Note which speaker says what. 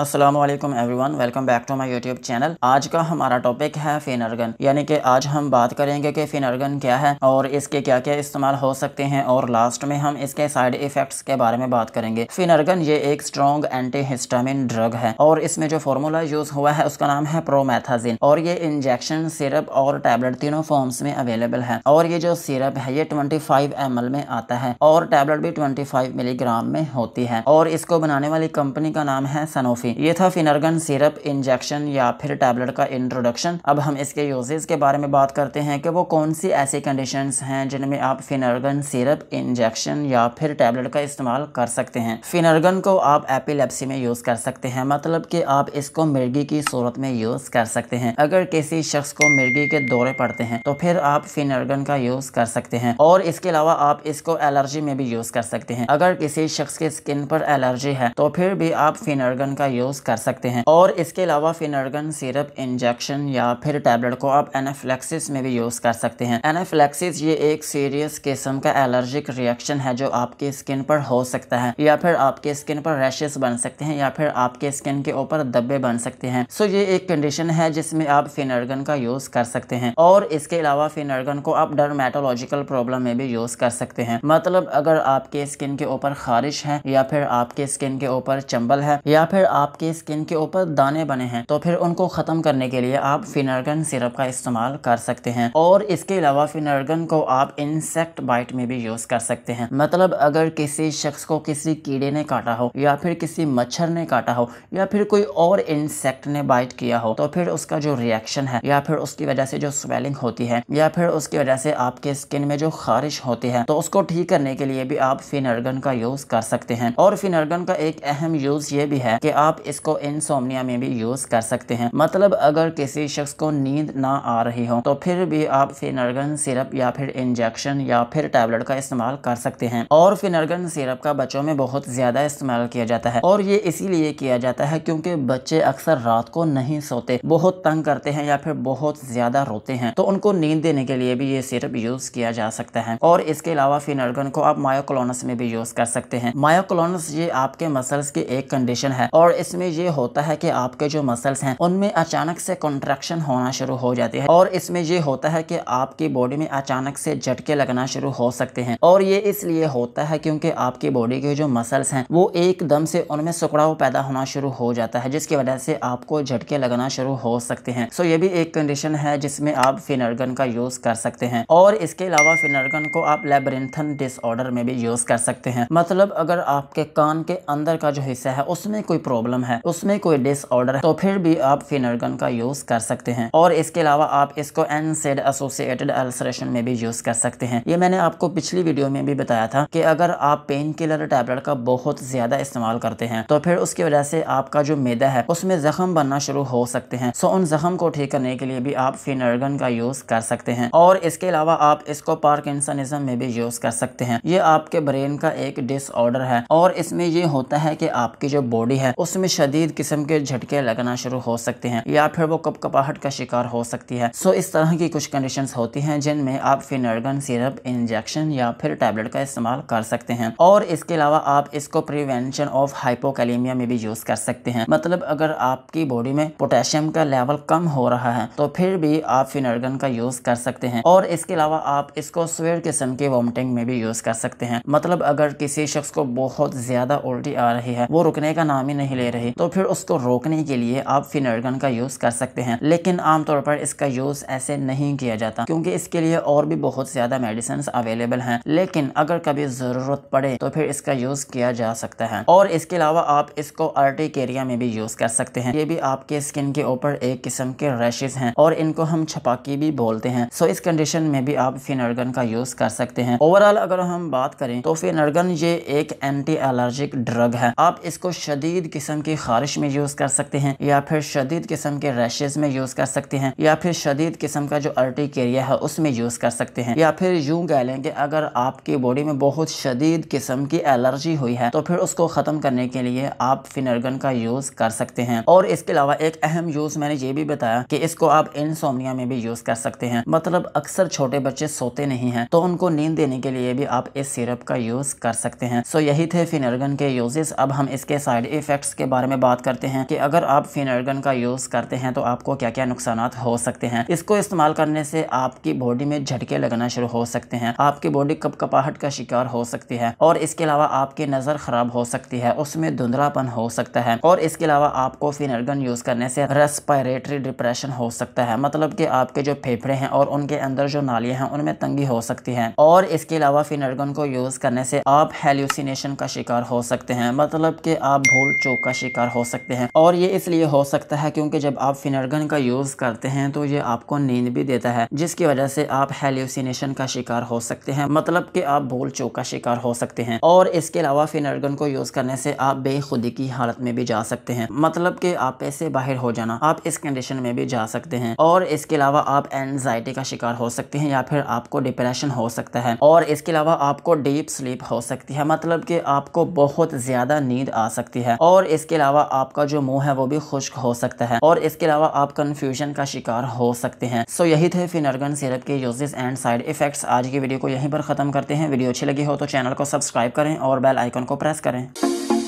Speaker 1: Aslam everyone welcome back to my YouTube channel आज का हमारा टॉपिक है फिनरगन यानी कि आज हम बात करेंगे कि फिनरगन क्या है और इसके क्या क्या इस्तेमाल हो सकते हैं और लास्ट में हम इसके साइड इफ़ेक्ट्स के बारे में बात करेंगे फिनरगन ये एक स्ट्रॉन्ग एंटी हिस्टामिन ड्रग है और इसमें जो फॉर्मूला यूज़ हुआ है उसका नाम है प्रोमैथाजिन और ये इंजेक्शन सिरप और टैबलेट तीनों फॉर्म्स में अवेलेबल है और ये जो सिरप है ये ट्वेंटी फाइव में आता है और टैबलेट भी ट्वेंटी मिलीग्राम में होती है और इसको बनाने वाली कंपनी का नाम है सनोफी थी ये था फिनर्गन सिरप इंजेक्शन या फिर टैबलेट का इंट्रोडक्शन अब हम इसके यूजेज के बारे में बात करते हैं कि वो कौन सी ऐसी कंडीशन हैं जिनमें आप फिनर्गन सिरप इंजेक्शन या फिर टैबलेट का इस्तेमाल कर सकते हैं फिनर्गन को आप एपिलेप्सी में यूज कर सकते हैं मतलब कि आप इसको मिर्गी की सूरत में यूज कर सकते हैं अगर किसी शख्स को मिर्गी के दौरे पड़ते हैं तो फिर आप फिनर्गन का यूज कर सकते हैं और इसके अलावा आप इसको एलर्जी में भी यूज कर सकते हैं अगर किसी शख्स के स्किन पर एलर्जी है तो फिर भी आप फिनर्गन का यूज़ कर सकते हैं और इसके अलावा फिनर्गन सिरप इंजेक्शन या फिर टैबलेट को आप एनाफ्लेक्सिस में भी यूज़ कर सकते हैं एनाफ्लेक्सिस ये एक सीरियस किस्म का एलर्जिक रिएक्शन है जो आपकी स्किन पर हो सकता है या फिर आपके स्किन पर रैशेस बन सकते हैं या फिर आपके स्किन के ऊपर धब्बे बन सकते हैं सो ये एक कंडीशन है जिसमें आप फिनर्गन का यूज़ कर सकते हैं और इसके अलावा फिनर्गन को आप डरमेटोलॉजिकल प्रॉब्लम में भी यूज़ कर सकते हैं मतलब अगर आपके स्किन के ऊपर खारिश है या फिर आपके स्किन के ऊपर चंबल है या फिर आप आपके स्किन के ऊपर दाने बने हैं तो फिर उनको ख़त्म करने के लिए आप फिनर्गन सिरप का इस्तेमाल कर सकते हैं और इसके अलावा फिनर्गन को आप इंसेक्ट बाइट में भी यूज़ कर सकते हैं मतलब अगर किसी शख्स को किसी कीड़े ने काटा हो या फिर किसी मच्छर ने काटा हो या फिर कोई और इंसेक्ट ने बाइट किया हो तो फिर उसका जो रिएक्शन है या फिर उसकी वजह से जो स्वेलिंग होती है या फिर उसकी वजह से आपके स्किन में जो खारिश होती है तो उसको ठीक करने के लिए भी आप फिनर्गन का यूज़ कर सकते हैं और फिनर्गन का एक अहम यूज़ ये भी है कि आप आप इसको इंसोमनिया में भी यूज कर सकते हैं मतलब अगर किसी शख्स को नींद ना आ रही हो तो फिर भी आप फिनर्गन सिरप या फिर इंजेक्शन या फिर टैबलेट का इस्तेमाल कर सकते हैं और फिनर्गन सिरप का बच्चों में बहुत ज्यादा इस्तेमाल किया जाता है और ये इसीलिए किया जाता है क्योंकि बच्चे अक्सर रात को नहीं सोते बहुत तंग करते हैं या फिर बहुत ज्यादा रोते हैं तो उनको नींद देने के लिए भी ये सिरप यूज किया जा सकता है और इसके अलावा फिनर्गन को आप मायोकोलोनस में भी यूज कर सकते हैं मायोकोलोनस ये आपके मसल्स की एक कंडीशन है और इसमें ये होता है कि आपके जो मसल्स हैं उनमें अचानक से कॉन्ट्रेक्शन होना शुरू हो जाते हैं और इसमें ये होता है कि आपकी बॉडी में अचानक से झटके लगना शुरू हो सकते हैं और ये इसलिए होता है क्योंकि आपकी बॉडी के जो मसल्स हैं वो एकदम से उनमें सुकड़ाव पैदा होना शुरू हो जाता है जिसकी वजह से आपको झटके लगना शुरू हो सकते हैं सो ये भी एक कंडीशन है जिसमें आप फिनर्गन का यूज कर सकते हैं और इसके अलावा फिनर्गन को आप लेबरिंथन डिसऑर्डर में भी यूज कर सकते हैं मतलब अगर आपके कान के अंदर का जो हिस्सा है उसमें कोई प्रॉब्लम प्रॉब्लम है उसमें कोई डिसऑर्डर है तो फिर भी आप फिनरगन का यूज कर सकते हैं और इसके अलावा आप इसको एनसेड एसोसिएटेड अल्सरेशन में भी यूज कर सकते हैं ये मैंने आपको पिछली वीडियो में भी बताया था कि अगर आप पेन किलर टैबलेट का बहुत ज्यादा इस्तेमाल करते हैं तो फिर उसकी वजह से आपका जो मैदा है उसमें जख्म बनना शुरू हो सकते हैं सो उन जख्म को ठीक करने के लिए भी आप फिनरगन का यूज कर सकते हैं और इसके अलावा आप इसको पार्क में भी यूज कर सकते हैं ये आपके ब्रेन का एक डिसऑर्डर है और इसमें ये होता है कि आपकी जो बॉडी है उसमें इसमें शदीद किस्म के झटके लगना शुरू हो सकते हैं या फिर वो कपाहट का शिकार हो सकती है सो इस तरह की कुछ कंडीशन होती है जिनमें आप फिनर्गन सिरप इंजेक्शन या फिर टेबलेट का इस्तेमाल कर सकते हैं और इसके अलावा आप इसको प्रिवेंशन ऑफ हाइपोकैलेमिया में भी यूज कर सकते हैं मतलब अगर आपकी बॉडी में पोटेशियम का लेवल कम हो रहा है तो फिर भी आप फिनर्गन का यूज कर सकते हैं और इसके अलावा आप इसको स्वेर किस्म की वॉमिटिंग में भी यूज कर सकते हैं मतलब अगर किसी शख्स को बहुत ज्यादा उल्टी आ रही है वो रुकने का नाम ही नहीं ले हुए रहे तो फिर उसको रोकने के लिए आप फिनरगन का यूज कर सकते हैं लेकिन आमतौर पर इसका यूज ऐसे नहीं किया जाता क्योंकि इसके लिए और भी बहुत ज्यादा मेडिसिन अवेलेबल है लेकिन अगर कभी जरूरत पड़े तो फिर इसका यूज किया जा सकता है और इसके अलावा आप इसको एरिया में भी यूज कर सकते हैं ये भी आपके स्किन के ऊपर एक किस्म के रैशेज हैं और इनको हम छपाकी भी बोलते हैं सो इस कंडीशन में भी आप फिनर्गन का यूज कर सकते हैं ओवरऑल अगर हम बात करें तो फिनर्गन ये एक एंटी एलर्जिक ड्रग है आप इसको शदीद किस्म किस्म की खारिश में यूज़ कर सकते हैं या फिर शदीद किस्म के रैशेज में यूज़ कर सकते हैं या फिर शदीद किस्म का जो अर्टिकेरिया है उसमें यूज़ कर सकते हैं या फिर यूँ कह लें कि अगर आपकी बॉडी में बहुत शदीद किस्म की एलर्जी हुई है तो फिर उसको ख़त्म करने के लिए आप फिनरगन का यूज़ कर सकते हैं और इसके अलावा एक अहम यूज़ मैंने ये भी बताया कि इसको आप इन में भी यूज़ कर सकते हैं मतलब अक्सर छोटे बच्चे सोते नहीं हैं तो उनको नींद देने के लिए भी आप इस सिरप का यूज़ कर सकते हैं सो यही थे फिनरगन के यूजेस अब हम इसके साइड इफेक्ट्स के बारे में बात करते हैं कि अगर आप फिनर्गन का यूज़ करते हैं तो आपको क्या क्या नुकसान हो सकते हैं इसको इस्तेमाल करने से आपकी बॉडी में झटके लगना शुरू हो सकते हैं आपकी बॉडी कप कपाहट का शिकार हो सकती है और इसके अलावा आपकी नज़र खराब हो सकती है उसमें धुंधलापन हो सकता है और इसके अलावा आपको फिनर्गन यूज़ करने से रेस्पायरेटरी डिप्रेशन हो सकता है मतलब कि आपके जो फेफड़े हैं और उनके अंदर जो नालियाँ हैं उनमें तंगी हो सकती है और इसके अलावा फिनर्गन को यूज़ करने से आप हेल्यूसिनेशन का शिकार हो सकते हैं मतलब कि आप भूल चूक का शिकार हो सकते हैं और ये इसलिए हो सकता है क्योंकि जब आप फिनरगन का यूज़ करते हैं तो ये आपको नींद भी देता है जिसकी वजह से आप हेल्यूसिनेशन का शिकार हो सकते हैं मतलब कि आप भूल चूक का शिकार हो सकते हैं और इसके अलावा फिनरगन को यूज़ करने से आप बेखुदी की हालत में भी जा सकते हैं मतलब कि आप पैसे बाहर हो जाना आप इस कंडीशन में भी जा सकते हैं और इसके अलावा आप एनजाइटी का शिकार हो सकते हैं या फिर आपको डिप्रेशन हो सकता है और इसके अलावा आपको डीप स्लीप हो सकती है मतलब कि आपको बहुत ज़्यादा नींद आ सकती है और इस इसके अलावा आपका जो मुंह है वो भी खुश्क हो सकता है और इसके अलावा आप कन्फ्यूजन का शिकार हो सकते हैं सो यही थे फिनर्गन सिरप के यूजेस एंड साइड इफेक्ट्स आज की वीडियो को यहीं पर ख़त्म करते हैं वीडियो अच्छी लगी हो तो चैनल को सब्सक्राइब करें और बेल आइकन को प्रेस करें